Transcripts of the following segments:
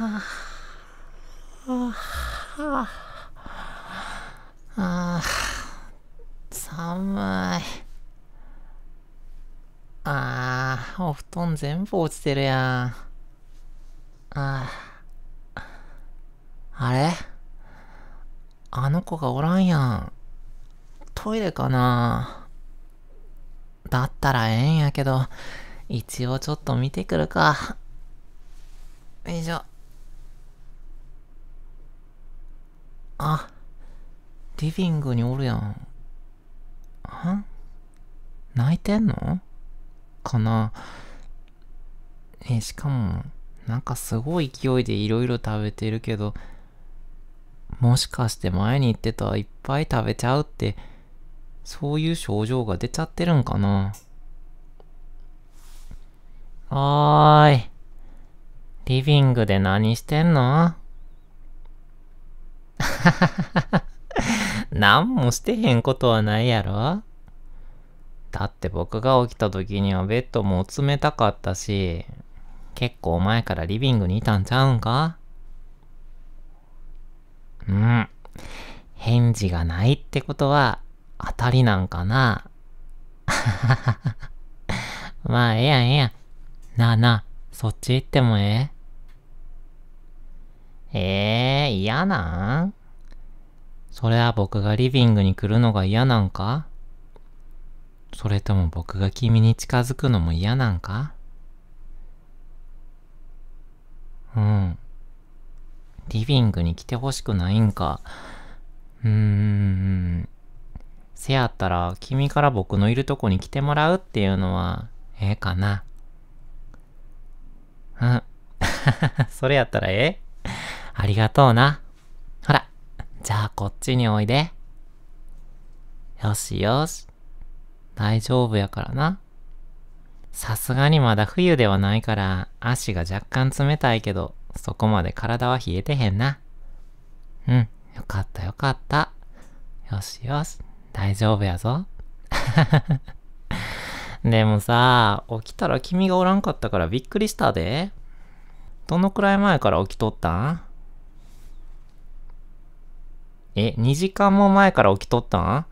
あああ寒いああお布団全部落ちてるやんああれあの子がおらんやんトイレかなだったらええんやけど一応ちょっと見てくるかよいしょあ、リビングにおるやん。あ泣いてんのかなえ、しかも、なんかすごい勢いでいろいろ食べてるけど、もしかして前に言ってたいっぱい食べちゃうって、そういう症状が出ちゃってるんかなおーい。リビングで何してんの 何もしてへんことはないやろだって僕が起きた時にはベッドも冷たかったし、結構前からリビングにいたんちゃうんかうん。返事がないってことは当たりなんかな まあ、ええやんええやん。なあなあ、そっち行ってもええええー、嫌なんそれは僕がリビングに来るのが嫌なんかそれとも僕が君に近づくのも嫌なんかうん。リビングに来てほしくないんか。うーん。せやったら、君から僕のいるとこに来てもらうっていうのは、ええかな。うん。それやったらええありがとうな。ほら、じゃあこっちにおいで。よしよし。大丈夫やからな。さすがにまだ冬ではないから足が若干冷たいけど、そこまで体は冷えてへんな。うん、よかったよかった。よしよし、大丈夫やぞ。でもさ、起きたら君がおらんかったからびっくりしたで。どのくらい前から起きとったんえ、2時間も前から起きとったん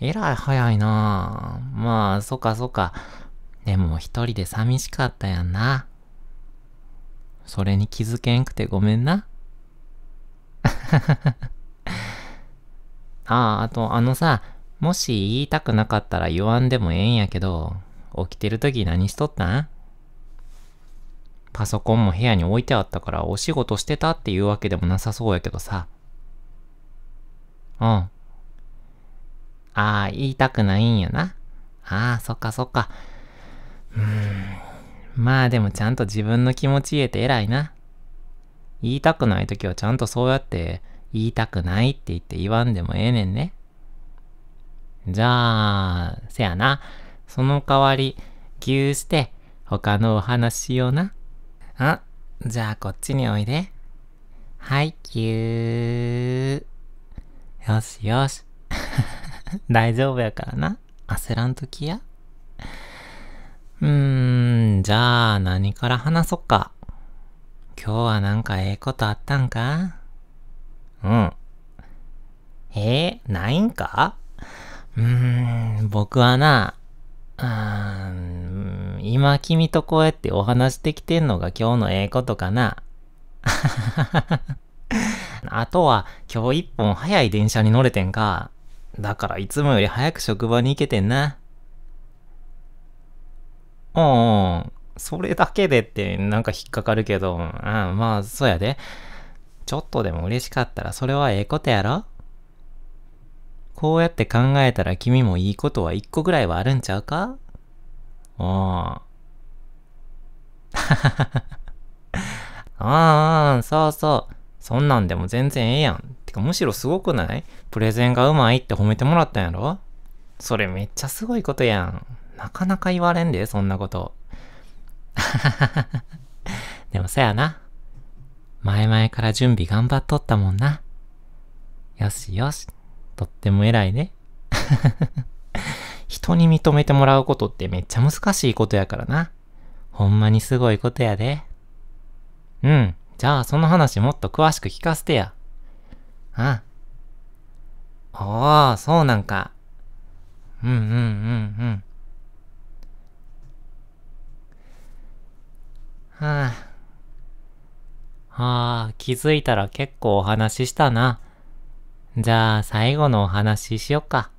えらい早いなぁ。まあ、そかそか。でも一人で寂しかったやんな。それに気づけんくてごめんな。ああ、あと、あのさ、もし言いたくなかったら言わんでもええんやけど、起きてる時何しとったんパソコンも部屋に置いてあったからお仕事してたっていうわけでもなさそうやけどさ。うん。ああ、言いたくないんやな。ああ、そっかそっか。うーん。まあでもちゃんと自分の気持ち言えて偉いな。言いたくないときはちゃんとそうやって言いたくないって言って言わんでもええねんね。じゃあ、せやな。その代わり、ぎゅーして他のお話しような。あ、じゃあこっちにおいで。はい、ぎゅー。よしよし。大丈夫やからな。焦らんときや。うーん、じゃあ何から話そっか。今日はなんかええことあったんかうん。えー、ないんかうーん、僕はな、うーん、今君とこうやってお話できてんのが今日のええことかな。あとは、今日一本早い電車に乗れてんか。だからいつもより早く職場に行けてんな。うん、それだけでってなんか引っかかるけど、うん、まあ、そうやで。ちょっとでも嬉しかったらそれはええことやろこうやって考えたら君もいいことは一個ぐらいはあるんちゃうかうん。うんうん、そうそう。そんなんでも全然ええやん。てかむしろすごくないプレゼンがうまいって褒めてもらったんやろそれめっちゃすごいことやん。なかなか言われんで、そんなこと。でもさやな。前々から準備頑張っとったもんな。よしよし。とっても偉いね。人に認めてもらうことってめっちゃ難しいことやからな。ほんまにすごいことやで。うん。じゃあその話もっと詳しく聞かせてや。ああ。おお、そうなんか。うんうんうんうん。はあ。はあ、気づいたら結構お話ししたな。じゃあ最後のお話ししよっか。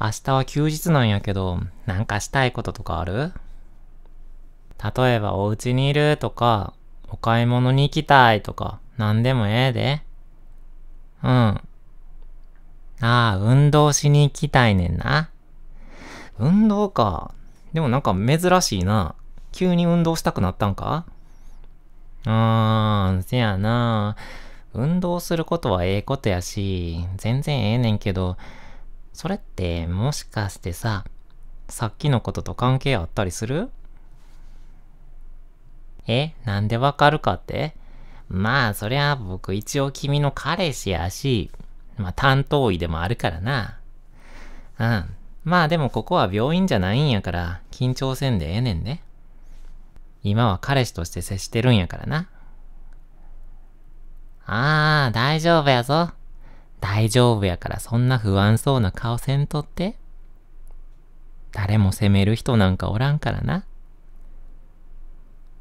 明日は休日なんやけど、なんかしたいこととかある例えばお家にいるとか、お買い物に行きたいとか、何でもええで。うん。ああ、運動しに行きたいねんな。運動か。でもなんか珍しいな。急に運動したくなったんかあー、せやな。運動することはええことやし、全然ええねんけど、それってもしかしてさ、さっきのことと関係あったりするえなんでわかるかってまあ、そりゃ僕一応君の彼氏やし、まあ担当医でもあるからな。うん。まあでもここは病院じゃないんやから緊張せんでええねんね。今は彼氏として接してるんやからな。ああ、大丈夫やぞ。大丈夫やからそんな不安そうな顔せんとって。誰も責める人なんかおらんからな。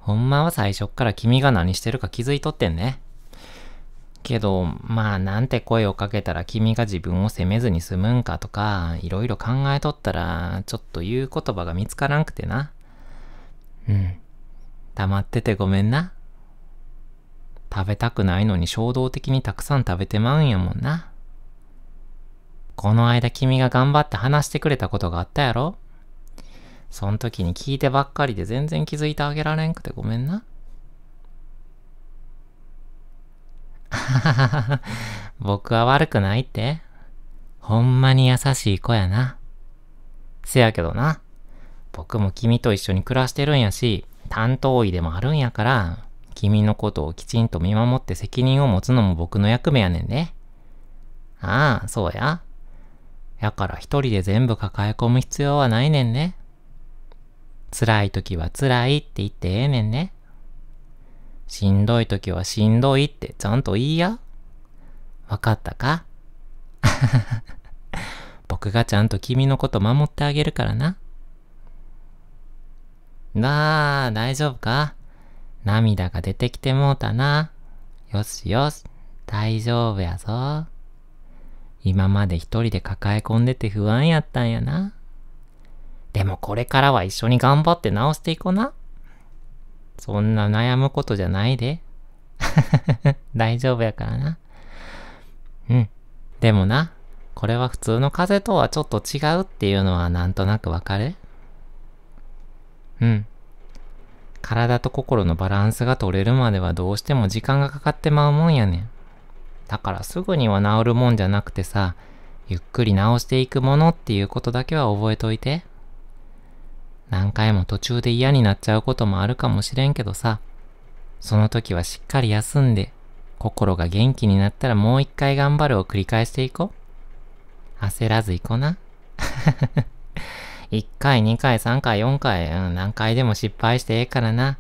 ほんまは最初っから君が何してるか気づいとってんね。けど、まあなんて声をかけたら君が自分を責めずに済むんかとか、いろいろ考えとったら、ちょっと言う言葉が見つからんくてな。うん。黙っててごめんな。食べたくないのに衝動的にたくさん食べてまうんやもんな。この間君が頑張って話してくれたことがあったやろそん時に聞いてばっかりで全然気づいてあげられんくてごめんな。僕は悪くないって。ほんまに優しい子やな。せやけどな。僕も君と一緒に暮らしてるんやし、担当医でもあるんやから、君のことをきちんと見守って責任を持つのも僕の役目やねんね。ああ、そうや。やから一人で全部抱え込む必要はないねんね。辛い時は辛いって言ってええねんね。しんどい時はしんどいってちゃんと言いや。わかったか 僕がちゃんと君のこと守ってあげるからな。なあ、大丈夫か涙が出てきてもうたな。よしよし、大丈夫やぞ。今まで一人で抱え込んでて不安やったんやな。でもこれからは一緒に頑張って直していこうな。そんな悩むことじゃないで。大丈夫やからな。うん。でもな、これは普通の風邪とはちょっと違うっていうのはなんとなくわかるうん。体と心のバランスが取れるまではどうしても時間がかかってまうもんやねん。だからすぐには治るもんじゃなくてさ、ゆっくり治していくものっていうことだけは覚えといて。何回も途中で嫌になっちゃうこともあるかもしれんけどさ、その時はしっかり休んで、心が元気になったらもう一回頑張るを繰り返していこう。焦らずいこな。1 回、2回、3回、4回、うん、何回でも失敗してええからな。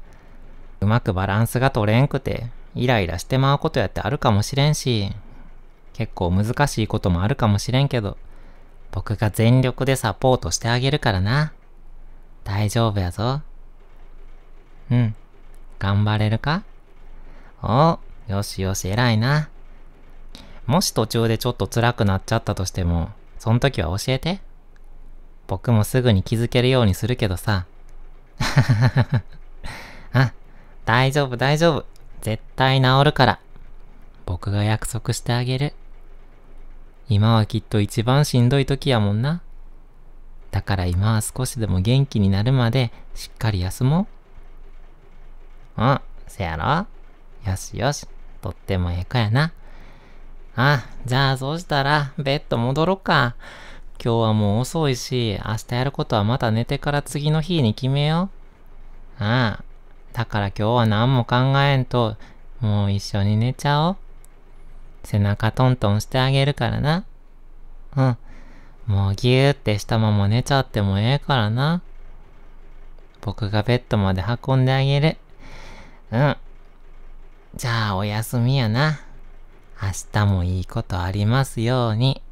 うまくバランスが取れんくて、イライラしてまうことやってあるかもしれんし、結構難しいこともあるかもしれんけど、僕が全力でサポートしてあげるからな。大丈夫やぞ。うん。頑張れるかお、よしよし、偉いな。もし途中でちょっと辛くなっちゃったとしても、そん時は教えて。僕もすぐに気づけるようにするけどさ。あ、大丈夫大丈夫。絶対治るから。僕が約束してあげる。今はきっと一番しんどい時やもんな。だから今は少しでも元気になるまでしっかり休もう。うん、せやろよしよし、とってもええかやな。あ、じゃあそうしたらベッド戻ろっか。今日はもう遅いし、明日やることはまた寝てから次の日に決めよう。ああ、だから今日は何も考えんと、もう一緒に寝ちゃおう。背中トントンしてあげるからな。うん。もうぎゅーってしたまま寝ちゃってもええからな。僕がベッドまで運んであげる。うん。じゃあおやすみやな。明日もいいことありますように。